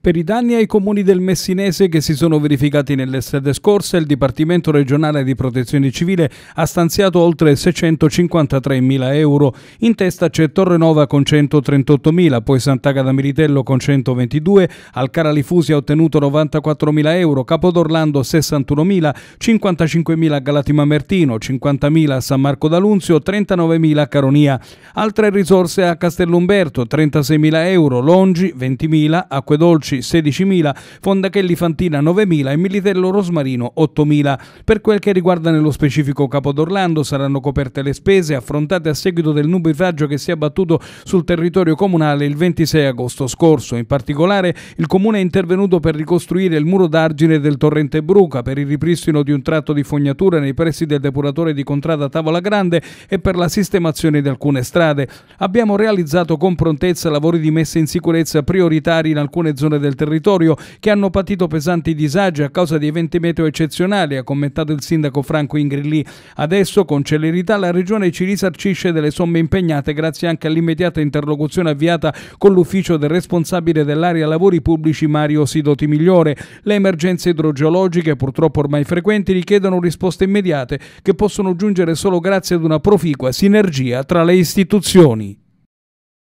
Per i danni ai comuni del Messinese che si sono verificati nell'estate scorsa, il Dipartimento regionale di protezione civile ha stanziato oltre 653.000 euro. In testa c'è Torrenova con 138.000, poi Sant'Agata Militello con 122, Alcara Lifusi ha ottenuto 94.000 euro, Capodorlando 61.000, 55.000 a Galatima Mertino, 50.000 a San Marco d'Alunzio, 39.000 a Caronia. Altre risorse a Castellumberto, 36.000 euro, Longi 20.000, Acque Dolce Bonucci 16.000, Fondachelli Fantina 9.000 e Militello Rosmarino 8.000. Per quel che riguarda nello specifico Capodorlando saranno coperte le spese affrontate a seguito del nubifragio che si è abbattuto sul territorio comunale il 26 agosto scorso. In particolare il comune è intervenuto per ricostruire il muro d'argine del torrente Bruca, per il ripristino di un tratto di fognatura nei pressi del depuratore di Contrada Tavola Grande e per la sistemazione di alcune strade. Abbiamo realizzato con prontezza lavori di messa in sicurezza prioritari in alcune zone amministratore del territorio che hanno patito pesanti disagi a causa di eventi meteo eccezionali, ha commentato il sindaco Franco Ingrilli. Adesso con celerità la regione ci risarcisce delle somme impegnate grazie anche all'immediata interlocuzione avviata con l'ufficio del responsabile dell'area lavori pubblici Mario Sidoti Migliore. Le emergenze idrogeologiche purtroppo ormai frequenti richiedono risposte immediate che possono giungere solo grazie ad una proficua sinergia tra le istituzioni.